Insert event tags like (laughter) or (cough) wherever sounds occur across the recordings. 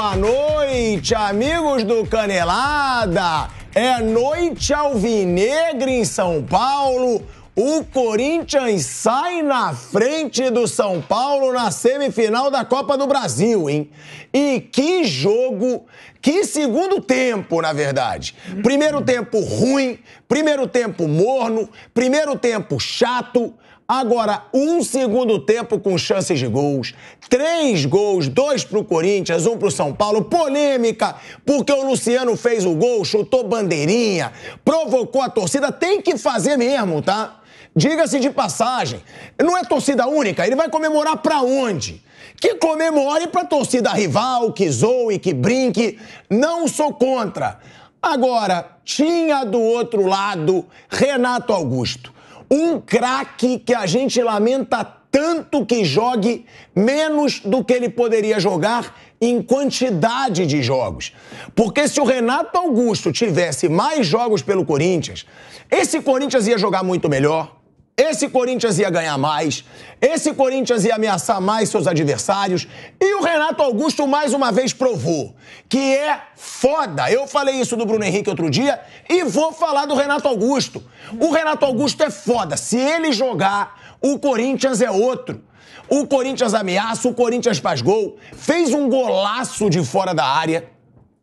Boa noite, amigos do Canelada. É noite alvinegra em São Paulo. O Corinthians sai na frente do São Paulo na semifinal da Copa do Brasil, hein? E que jogo, que segundo tempo, na verdade. Primeiro tempo ruim, primeiro tempo morno, primeiro tempo chato, Agora, um segundo tempo com chances de gols. Três gols, dois pro Corinthians, um pro São Paulo. Polêmica, porque o Luciano fez o gol, chutou bandeirinha, provocou a torcida. Tem que fazer mesmo, tá? Diga-se de passagem, não é torcida única, ele vai comemorar para onde? Que comemore para torcida rival, que zoe, que brinque. Não sou contra. Agora, tinha do outro lado Renato Augusto um craque que a gente lamenta tanto que jogue menos do que ele poderia jogar em quantidade de jogos. Porque se o Renato Augusto tivesse mais jogos pelo Corinthians, esse Corinthians ia jogar muito melhor. Esse Corinthians ia ganhar mais, esse Corinthians ia ameaçar mais seus adversários. E o Renato Augusto mais uma vez provou que é foda. Eu falei isso do Bruno Henrique outro dia e vou falar do Renato Augusto. O Renato Augusto é foda. Se ele jogar, o Corinthians é outro. O Corinthians ameaça, o Corinthians faz gol, fez um golaço de fora da área.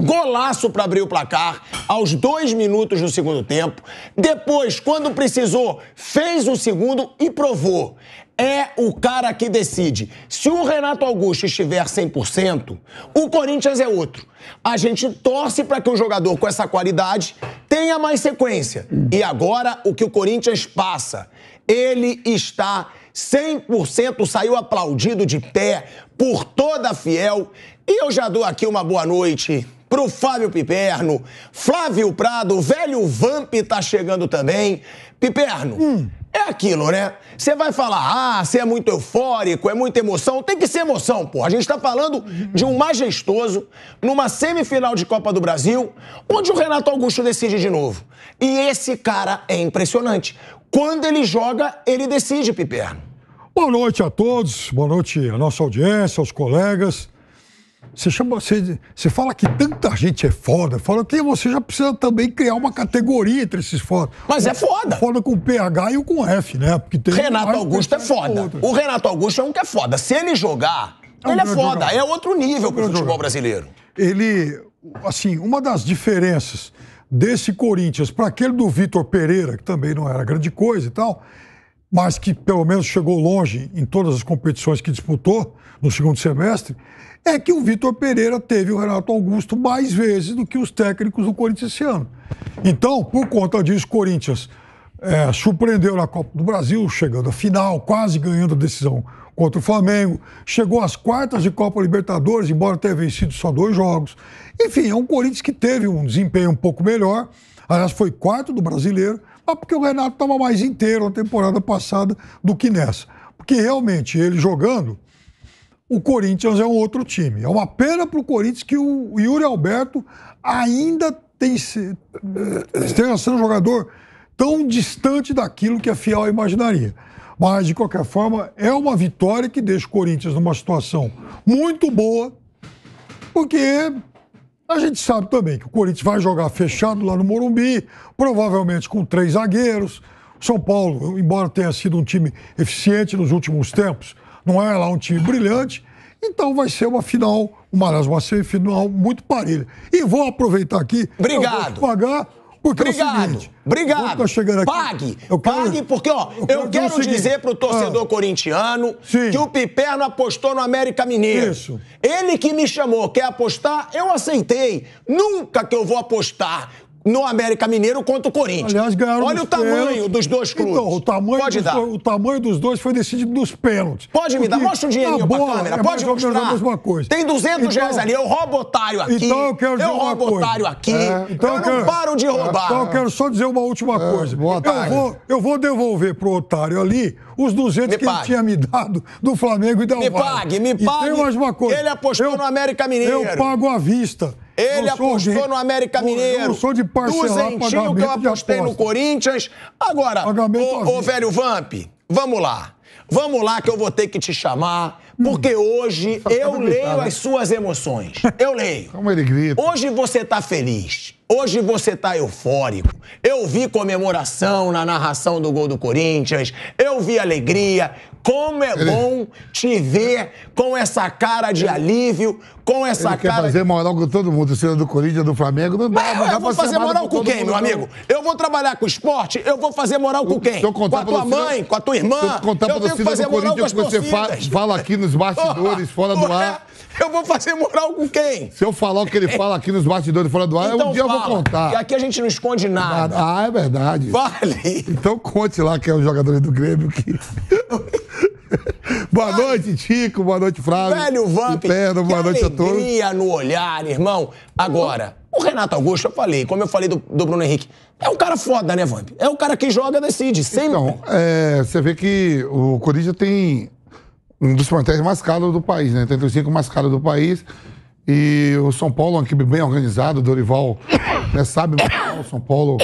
Golaço para abrir o placar aos dois minutos do segundo tempo. Depois, quando precisou, fez o segundo e provou. É o cara que decide. Se o Renato Augusto estiver 100%, o Corinthians é outro. A gente torce para que o jogador com essa qualidade tenha mais sequência. E agora, o que o Corinthians passa? Ele está 100%, saiu aplaudido de pé por toda a fiel. E eu já dou aqui uma boa noite pro Fábio Piperno. Flávio Prado, o velho Vamp tá chegando também. Piperno, hum. é aquilo, né? Você vai falar, ah, você é muito eufórico, é muita emoção. Tem que ser emoção, pô. A gente tá falando de um majestoso numa semifinal de Copa do Brasil, onde o Renato Augusto decide de novo. E esse cara é impressionante. Quando ele joga, ele decide, Piperno. Boa noite a todos, boa noite à nossa audiência, aos colegas. Você, chama, você, você fala que tanta gente é foda, fala que você já precisa também criar uma categoria entre esses fodas. Mas o, é foda. Foda com PH e o com F, né? Porque tem Renato Augusto é foda. O Renato Augusto é um que é foda. Se ele jogar, é ele é foda. Jogador. É outro nível é pro futebol brasileiro. Ele, assim, uma das diferenças desse Corinthians para aquele do Vitor Pereira, que também não era grande coisa e tal, mas que pelo menos chegou longe em todas as competições que disputou no segundo semestre, é que o Vitor Pereira teve o Renato Augusto mais vezes do que os técnicos do Corinthians esse ano. Então, por conta disso, o Corinthians é, surpreendeu na Copa do Brasil, chegando à final, quase ganhando a decisão contra o Flamengo, chegou às quartas de Copa Libertadores, embora tenha vencido só dois jogos. Enfim, é um Corinthians que teve um desempenho um pouco melhor, aliás, foi quarto do brasileiro, mas porque o Renato estava mais inteiro na temporada passada do que nessa. Porque realmente ele jogando o Corinthians é um outro time. É uma pena para o Corinthians que o Yuri Alberto ainda tem, sido eh, sendo um jogador tão distante daquilo que a Fiel imaginaria. Mas, de qualquer forma, é uma vitória que deixa o Corinthians numa situação muito boa, porque a gente sabe também que o Corinthians vai jogar fechado lá no Morumbi, provavelmente com três zagueiros. São Paulo, embora tenha sido um time eficiente nos últimos tempos, não é lá um time brilhante. Então vai ser uma final, uma, uma semifinal muito parelha. E vou aproveitar aqui. Obrigado. pagar porque é obrigado, é seguinte, obrigado. Tá aqui, pague, quero, pague, porque ó, eu quero, eu quero seguinte, dizer pro torcedor ah, corintiano sim. que o Piperno apostou no América Mineiro. Isso. Ele que me chamou, quer apostar? Eu aceitei. Nunca que eu vou apostar no América Mineiro contra o Corinthians. Aliás, ganharam Olha o tamanho pênaltis. dos dois então, clubes. Então, o tamanho, Pode dos, dois, o tamanho dos dois foi decidido nos pênaltis. Pode Porque me dar, mostra um dinheirinho bola, câmera. É Pode mostrar. A mesma coisa. Tem 200 então, reais ali, eu é roubo otário aqui. Então eu quero é dizer Eu roubo coisa. otário aqui. É, então eu, eu quero, não paro de roubar. Então eu quero só dizer uma última é, coisa. Boa tarde. Eu vou, eu vou devolver pro otário ali os 200 me que pague. ele tinha me dado do Flamengo e da Me pague, me pague. E tem mais uma coisa. Ele apostou eu, no América Mineiro. Eu pago à vista. Ele apostou no América Mineiro. Não, de Duzentinho que eu apostei no Corinthians. Agora, ô, ô velho Vamp, vamos lá. Vamos lá que eu vou ter que te chamar, hum. porque hoje tá eu leio as suas emoções. Eu leio. (laughs) Como ele grita. Hoje você tá feliz. Hoje você tá eufórico. Eu vi comemoração na narração do gol do Corinthians. Eu vi alegria. Como é bom te ver com essa cara de alívio, com essa Ele cara. Quer fazer moral com todo mundo, seja do Corinthians, do Flamengo, não dá. Mas, eu vou fazer moral com, quem, meu amigo? Eu vou trabalhar com esporte, eu vou fazer moral com quem? Com a tua mãe, com a tua irmã. Se eu tenho que fazer moral com as que você fala aqui nos bastidores, fora do (laughs) ar. Eu vou fazer moral com quem? Se eu falar o que ele fala aqui nos bastidores fora do ar, então um dia fala, eu vou contar. aqui a gente não esconde nada. Ah, é verdade. Vale. Então conte lá quem é o jogador do Grêmio que. (laughs) (laughs) boa noite, Tico. Boa noite, Flávio. Velho Vamp. Interno, boa noite a todos. Alegria no olhar, irmão. Agora, o Renato Augusto, eu falei, como eu falei do, do Bruno Henrique, é um cara foda, né, Vamp? É um cara que joga, decide. Sempre. Então, é, você vê que o Corinthians tem um dos plantéis mais caros do país, né? Tem entre os cinco mais caros do país. E o São Paulo é um equipe bem organizado, Dorival né, sabe o São Paulo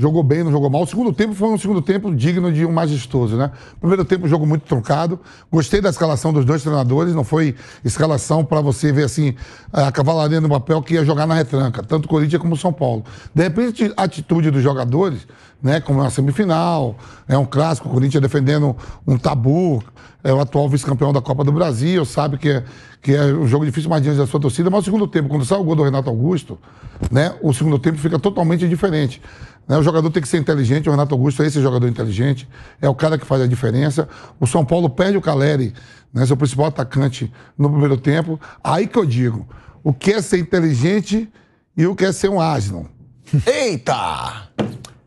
jogou bem, não jogou mal. O segundo tempo foi um segundo tempo digno de um majestoso, né? Primeiro tempo, jogo muito truncado. Gostei da escalação dos dois treinadores, não foi escalação para você ver assim a cavalaria no papel que ia jogar na retranca, tanto Corinthians como São Paulo. De repente, a atitude dos jogadores, né, como é uma semifinal, é um clássico, o Corinthians defendendo um tabu, é o atual vice-campeão da Copa do Brasil, sabe que é, que é um jogo difícil mais diante da sua torcida, mas o segundo tempo, quando sai o gol do Renato Augusto, né, o segundo tempo fica totalmente diferente. Né? O jogador tem que ser inteligente, o Renato Augusto é esse jogador inteligente, é o cara que faz a diferença. O São Paulo perde o Caleri, né, seu principal atacante, no primeiro tempo. Aí que eu digo, o que é ser inteligente e o que é ser um asno. Eita!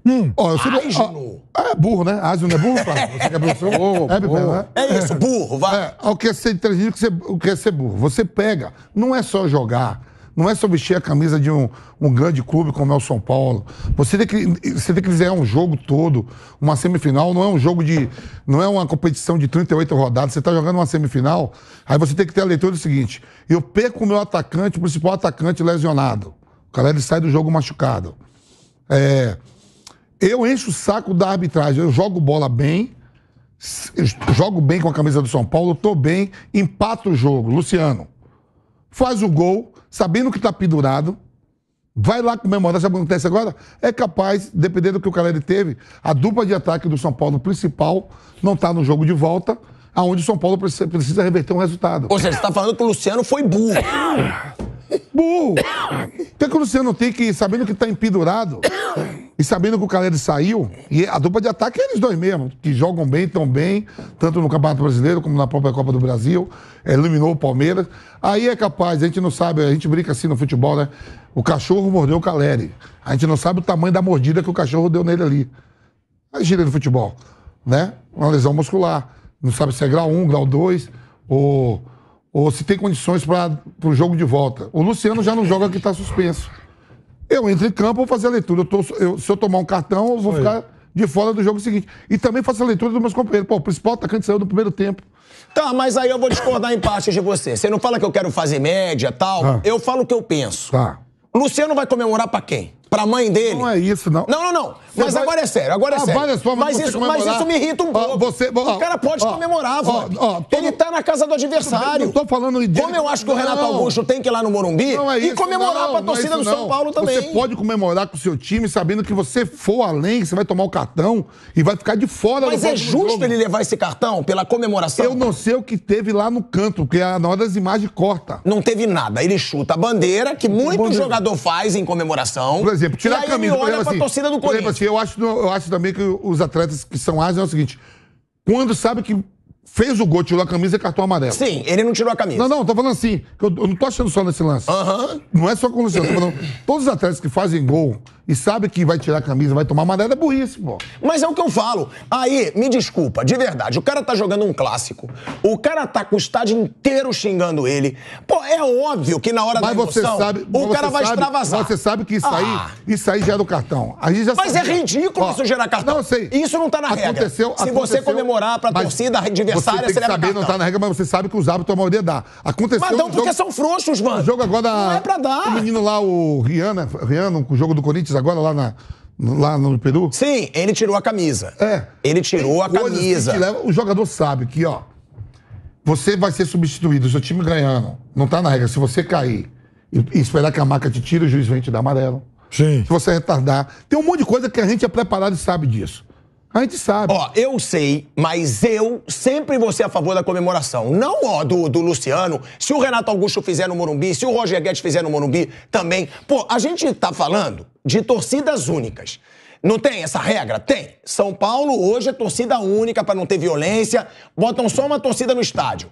Hum. Ó, eu sou... Asno. Ó, é burro, né? Asno não é burro, Flávio? Você que (laughs) é professor? é, burro. Né? é isso, burro, vai. É, o que é ser inteligente, o que é ser burro. Você pega, não é só jogar, não é só vestir a camisa de um, um, grande clube como é o São Paulo. Você tem que, você tem que dizer, um jogo todo, uma semifinal, não é um jogo de. não é uma competição de 38 rodadas, você está jogando uma semifinal, aí você tem que ter a leitura do seguinte: eu perco o meu atacante, o principal atacante lesionado. O cara ele sai do jogo machucado. É, eu encho o saco da arbitragem. Eu jogo bola bem, jogo bem com a camisa do São Paulo, tô bem, empato o jogo. Luciano, faz o gol, sabendo que tá pendurado, vai lá comemorar. Sabe o que acontece agora? É capaz, dependendo do que o Caleri teve, a dupla de ataque do São Paulo principal não tá no jogo de volta, aonde o São Paulo precisa reverter um resultado. Ou seja, você tá falando que o Luciano foi burro. burro! Então que o Luciano tem que, sabendo que tá empendurado. E sabendo que o Caleri saiu, e a dupla de ataque é eles dois mesmo, que jogam bem, tão bem, tanto no Campeonato Brasileiro como na própria Copa do Brasil, eliminou o Palmeiras. Aí é capaz, a gente não sabe, a gente brinca assim no futebol, né? O cachorro mordeu o Caleri. A gente não sabe o tamanho da mordida que o cachorro deu nele ali. A gira do futebol, né? Uma lesão muscular. Não sabe se é grau 1, grau 2, ou, ou se tem condições para o jogo de volta. O Luciano já não joga que está suspenso. Eu entro em campo, vou fazer a leitura. Eu tô, eu, se eu tomar um cartão, eu vou ficar de fora do jogo seguinte. E também faço a leitura dos meus companheiros. Pô, o principal atacante saiu no primeiro tempo. Tá, mas aí eu vou discordar em parte de você. Você não fala que eu quero fazer média tal. Ah. Eu falo o que eu penso. Tá. Luciano vai comemorar para quem? Pra mãe dele? Não é isso, não. Não, não, não. Mas agora é sério, agora é ah, sério. Ah, mas, isso, mas, isso, me irrita um pouco. Ah, você, ah, o cara pode comemorar, todo... Ele tá na casa do adversário. Não tô falando de... Como eu acho que o Renato não. Augusto tem que ir lá no Morumbi é isso, e comemorar não, pra é torcida é isso, do São Paulo também. Você pode comemorar com o seu time sabendo que você for além, que você vai tomar o cartão e vai ficar de fora mas Mas é justo jogo. ele levar esse cartão pela comemoração? Eu não sei o que teve lá no canto, porque é na hora das imagens corta. Não teve nada. Ele chuta a bandeira, que muito jogador faz em comemoração. Por exemplo, tirar a camisa. Ele olha pra assim, torcida do Corinthians assim, eu acho, eu acho também que os atletas que são ágeis é o seguinte: quando sabe que fez o gol, tirou a camisa e cartão amarelo. Sim, ele não tirou a camisa. Não, não, tô falando assim. Eu, eu não tô achando só nesse lance. Uhum. Não é só com o Luciano, tô falando. Todos os atletas que fazem gol e sabe que vai tirar a camisa, vai tomar amarelo, é burrice, pô. Mas é o que eu falo. Aí, me desculpa, de verdade, o cara tá jogando um clássico. O cara tá com o estádio inteiro xingando ele. Pô, é óbvio que na hora mas da emoção, você sabe, o cara vai sabe, extravasar. Você sabe que isso aí, ah. isso aí gera o cartão. A gente já mas é ridículo Ó, isso gerar cartão. Não, sei. Isso não tá na aconteceu, regra. Se aconteceu, você comemorar pra torcida adversária, você, tem que você saber, cartão. não tá na regra, mas você sabe que os árbitros a maioria dá. Aconteceu mas não, porque jogo, são frouxos, mano. O jogo agora... Não é pra dar. O menino lá, o Rihanna, Rihanna, o jogo do Corinthians, Corinthians agora lá na, lá no Peru? Sim, ele tirou a camisa. É. Ele tirou a camisa. Leva, o jogador sabe que, ó, você vai ser substituído, seu time ganhando. Não tá na regra. Se você cair e, e esperar que a marca te tire, o juiz vem te dar amarelo. Sim. Se você retardar. Tem um monte de coisa que a gente é preparado e sabe disso. A gente sabe. Ó, eu sei, mas eu sempre vou ser a favor da comemoração. Não, ó, do, do Luciano. Se o Renato Augusto fizer no Morumbi, se o Roger Guedes fizer no Morumbi também. Pô, a gente tá falando de torcidas únicas. Não tem essa regra? Tem. São Paulo hoje é torcida única para não ter violência. Botam só uma torcida no estádio.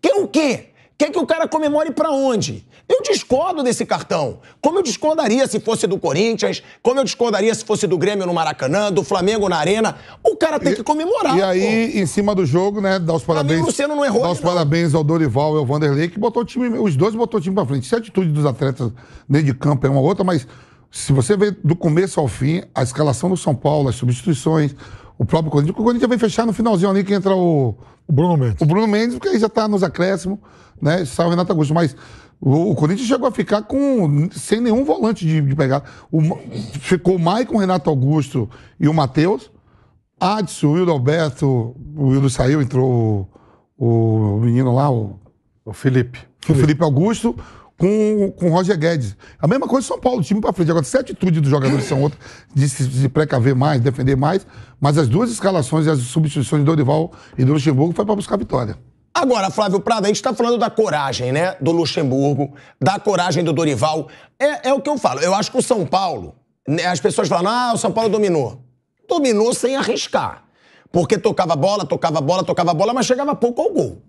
Que o quê? Quer que o cara comemore para onde? Eu discordo desse cartão. Como eu discordaria se fosse do Corinthians, como eu discordaria se fosse do Grêmio no Maracanã, do Flamengo na Arena. O cara tem e, que comemorar. E aí, pô. em cima do jogo, né, dar os parabéns. Amigo Luciano não errou, Dar os não. parabéns ao Dorival e ao Vanderlei, que botou o time, os dois botou o time para frente. Se a atitude dos atletas dentro de campo é uma outra, mas se você vê do começo ao fim, a escalação do São Paulo, as substituições, o próprio Corinthians. O Corinthians já vai fechar no finalzinho ali que entra o. O Bruno Mendes. O Bruno Mendes, porque aí já está nos acréscimos, né? Sai o Renato Augusto. Mas o, o, Corinthians chegou a ficar com sem nenhum volante de, de pegar. O, ficou o Maicon, Renato Augusto e o Matheus. Adson, ah, Wildo Alberto, o Wildo saiu, entrou o, o menino lá, o. O Felipe. O Felipe Augusto, com, com o Roger Guedes. A mesma coisa São Paulo, time para frente. Agora, se a atitude dos jogadores são outras, de se, de precaver mais, defender mais, mas as duas escalações e as substituições do Dorival e do Luxemburgo foi para buscar a vitória. Agora, Flávio Prado, a gente está falando da coragem, né? Do Luxemburgo, da coragem do Dorival. É, é o que eu falo. Eu acho que o São Paulo, né, as pessoas falam, ah, o São Paulo dominou. Dominou sem arriscar. Porque tocava bola, tocava bola, tocava bola, mas chegava pouco ao gol.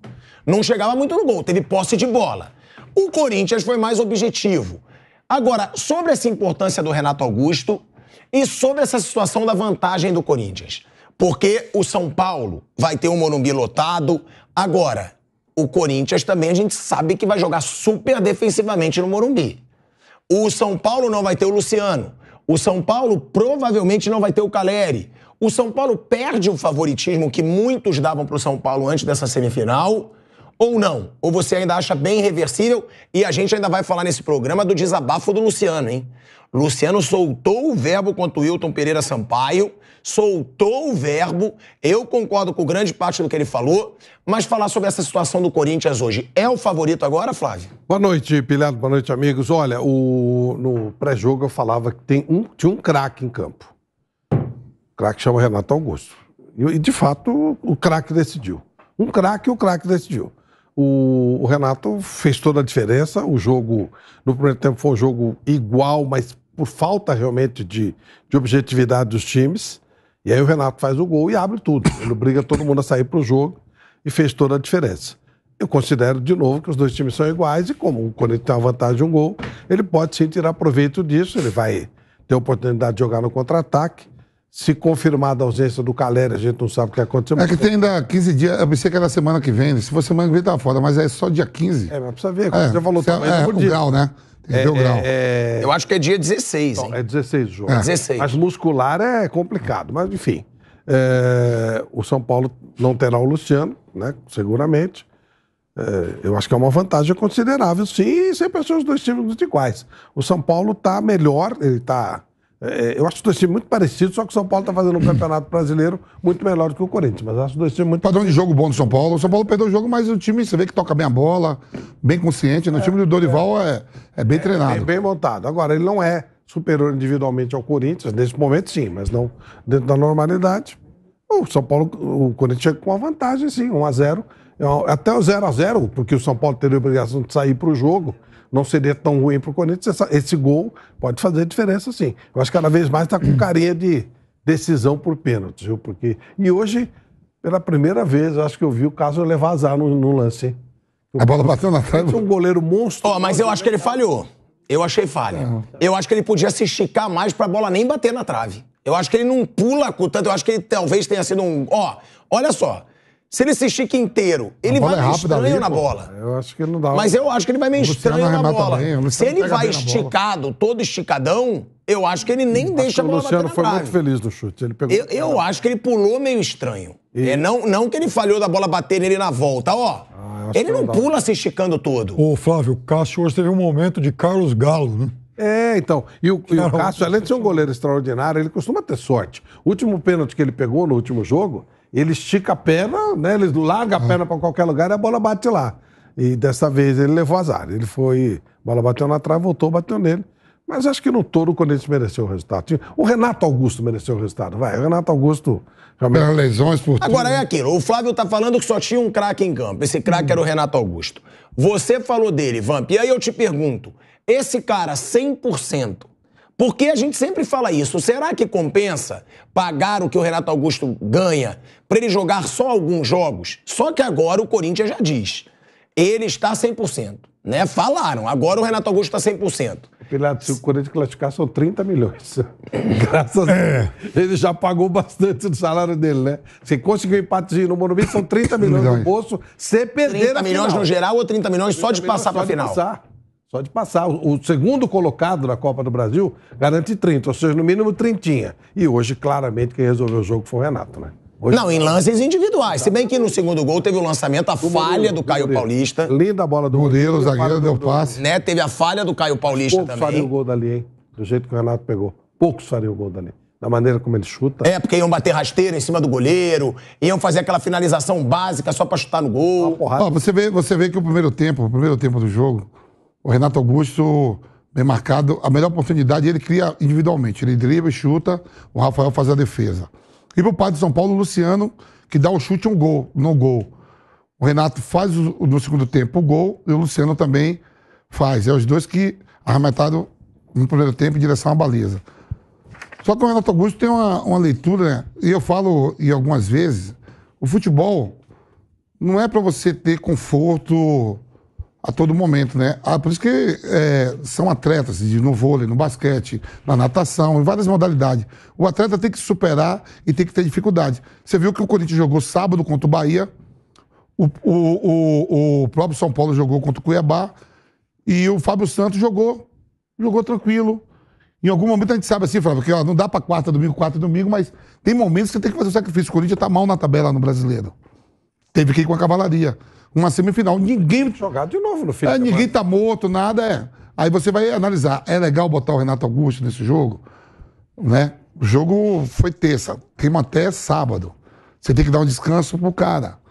Não chegava muito no gol, teve posse de bola. O Corinthians foi mais objetivo. Agora, sobre essa importância do Renato Augusto e sobre essa situação da vantagem do Corinthians. Porque o São Paulo vai ter o um Morumbi lotado. Agora, o Corinthians também a gente sabe que vai jogar super defensivamente no Morumbi. O São Paulo não vai ter o Luciano. O São Paulo provavelmente não vai ter o Caleri. O São Paulo perde o favoritismo que muitos davam para o São Paulo antes dessa semifinal ou não? Ou você ainda acha bem reversível? E a gente ainda vai falar nesse programa do desabafo do Luciano, hein? Luciano soltou o verbo contra o Wilton Pereira Sampaio, soltou o verbo. Eu concordo com grande parte do que ele falou, mas falar sobre essa situação do Corinthians hoje é o favorito agora, Flávio? Boa noite, pilhado boa noite, amigos. Olha, o... no pré-jogo eu falava que tem um, tinha um craque em campo. O craque chama Renato Augusto. E, de fato, o craque decidiu. Um craque, o craque decidiu. O, o, Renato fez toda a diferença. O jogo, no primeiro tempo, foi um jogo igual, mas por falta realmente de, de objetividade dos times. E aí o Renato faz o gol e abre tudo. Ele obriga todo mundo a sair para o jogo e fez toda a diferença. Eu considero, de novo, que os dois times são iguais e como quando ele tem uma vantagem de um gol, ele pode sim tirar proveito disso, ele vai ter a oportunidade de jogar no contra-ataque. Se confirmada a ausência do Calera, a gente não sabe o que aconteceu. É que tem ainda 15 dias, eu pensei que era semana que vem. Se for semana que vem, tá fora, mas é só dia 15. É, mas precisa ver, como é, você falou também. É, é, o grau, né? é, grau. É, é, eu acho que é dia 16. Então, é 16 o jogo. É. 16. Mas muscular é complicado, mas enfim. É, o São Paulo não terá o Luciano, né? Seguramente. É, eu acho que é uma vantagem considerável, sim, sem pessoas dos dois times iguais. O São Paulo está melhor, ele está é, é, eu acho os dois times muito parecidos, só que o São Paulo está fazendo um (clears throat) campeonato brasileiro muito melhor do que o Corinthians. Mas acho os dois times muito. Padrão de jogo bom do São Paulo. O São Paulo perdeu o jogo, mas o time, você vê que toca bem a bola, bem consciente. No né? O é, time do Dorival é, é bem treinado. É bem, montado. Agora, ele não é superior individualmente ao Corinthians, nesse momento sim, mas não dentro da normalidade. O São Paulo, o Corinthians chega com uma vantagem, sim, 1 a 0 Até o 0 a 0 porque o São Paulo teria a obrigação de sair para o jogo não seria tão ruim para o Corinthians. Essa, esse gol pode fazer diferença, sim. Eu acho que cada vez mais está com carinha de decisão por pênalti, viu? Porque, e hoje, pela primeira vez, Eu acho que eu vi o caso levar azar no, no lance. O a bola bateu na trave. É um goleiro monstro. Oh, mas eu acho que ele falhou. Eu achei falha. Não. Tá. Eu acho que ele podia se esticar mais para a bola nem bater na trave. Eu acho que ele não pula com tanto. Eu acho que ele talvez tenha sido um. Ó, oh, olha só. Se ele se estica inteiro, ele vai é meio estranho ali, na pô. bola. Eu acho que ele não dá. Mas eu acho que ele vai meio estranho na bola. se ele vai esticado, todo esticadão, eu acho que ele nem acho deixa a bola O Luciano foi grave. muito feliz no chute. Ele pegou eu, eu acho que ele pulou meio estranho. E... É, não, não que ele falhou da bola bater nele na volta, ó. Ah, ele não, não pula se esticando todo. Ô, Flávio, o Cássio hoje teve um momento de Carlos Galo, né? É, então. E o, e o Cássio, além de ser um goleiro extraordinário, ele costuma ter sorte. O último pênalti que ele pegou no último jogo, ele estica a perna, né? Ele larga a perna para qualquer lugar e a bola bate lá. E dessa vez ele levou azar. Ele foi. A bola bateu na trave, voltou, bateu nele. Mas acho que no todo o Corinthians mereceu o resultado. O Renato Augusto mereceu o resultado. Vai, o Renato Augusto. Realmente... Pelas lesões, por tudo. Agora é né? aquilo. O Flávio tá falando que só tinha um craque em campo. Esse craque era o Renato Augusto. Você falou dele, Vamp. E aí eu te pergunto: esse cara 100% porque a gente sempre fala isso. Será que compensa pagar o que o Renato Augusto ganha para ele jogar só alguns jogos? Só que agora o Corinthians já diz. Ele está 100%. Né? Falaram, agora o Renato Augusto está 100%. Pilato, se o Corinthians classificar, são 30 milhões. (laughs) Graças é. a Deus. É. Ele já pagou bastante do salário dele, né? Se conseguir um empatezinho no Morumbi, são 30 milhões, milhões no bolso. Se perder 30 milhões final. no geral ou 30 milhões 30 só de milhões passar para a final? Passar. Só de passar. O segundo colocado da Copa do Brasil garante 30, ou seja, no mínimo 30. E hoje, claramente, quem resolveu o jogo foi o Renato, né? Hoje... Não, em tá- lances individuais. Se bem que no segundo gol teve o lançamento, a do falha do Caio Paulista. Linda a bola do Murilo. o zagueiro, deu passe. Né? Teve a falha do Caio Paulista Poucos também. faria o gol dali, hein? Do jeito que o Renato pegou. Poucos fariam o gol dali. Da maneira como ele chuta. É, porque iam bater rasteira em cima do goleiro, iam fazer aquela finalização básica só pra chutar no gol. Ó, você, vê, você vê que o primeiro tempo, o primeiro tempo do jogo, o Renato Augusto, bem marcado, a melhor oportunidade ele cria individualmente. Ele dribla e chuta, o Rafael faz a defesa. E pro pai de São Paulo, o Luciano, que dá o chute um gol, no gol. O Renato faz o, no segundo tempo o gol e o Luciano também faz. É os dois que arremetaram no primeiro tempo em direção à baliza. Só que o Renato Augusto tem uma, uma leitura, né? e eu falo e algumas vezes, o futebol não é para você ter conforto a todo momento, né? Ah, por isso que é, são atletas no vôlei, no basquete, na natação, em várias modalidades. O atleta tem que superar e tem que ter dificuldade. Você viu que o Corinthians jogou sábado contra o Bahia, o, o, o, o próprio São Paulo jogou contra o Cuiabá e o Fábio Santos jogou, jogou tranquilo. Em algum momento a gente sabe assim, Flávio, que ó, não dá para quarta domingo, quarta domingo, mas tem momentos que tem que fazer o sacrifício. O Corinthians tá mal na tabela no brasileiro. Teve que ir com a cavalaria. Uma semifinal. Ninguém. jogado de novo no final. É, ninguém tá morto, nada, é. Aí você vai analisar. É legal botar o Renato Augusto nesse jogo? Né? O jogo foi terça. Queima até sábado. Você tem que dar um descanso pro cara.